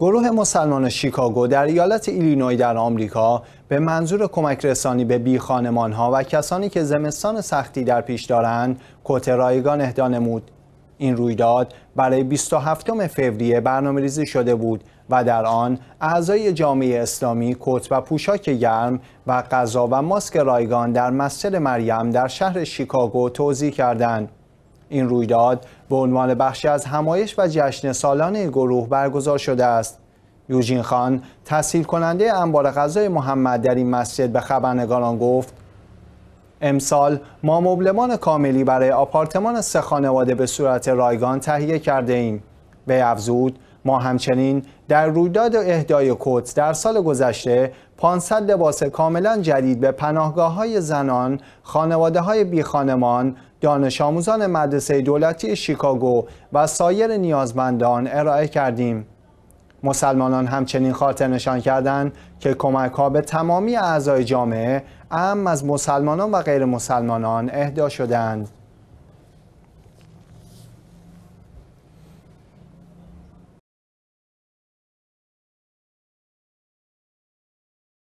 گروه مسلمان شیکاگو در ایالت ایلینوی در آمریکا به منظور کمک رسانی به بی خانمان ها و کسانی که زمستان سختی در پیش دارند کت رایگان اهدا نمود. این رویداد برای 27 فوریه برنامه ریزی شده بود و در آن اعضای جامعه اسلامی کت و پوشاک گرم و غذا و ماسک رایگان در مسجد مریم در شهر شیکاگو توضیح کردند. این رویداد به عنوان بخشی از همایش و جشن سالانه گروه برگزار شده است یوجین خان تسهیل کننده انبار غذای محمد در این مسجد به خبرنگاران گفت امسال ما مبلمان کاملی برای آپارتمان سه خانواده به صورت رایگان تهیه کرده ایم به افزود ما همچنین در رویداد اهدای کوت در سال گذشته 500 لباس کاملا جدید به پناهگاه های زنان، خانواده های بی خانمان، دانش آموزان مدرسه دولتی شیکاگو و سایر نیازمندان ارائه کردیم. مسلمانان همچنین خاطر نشان کردند که کمک ها به تمامی اعضای جامعه اهم از مسلمانان و غیر مسلمانان اهدا شدند.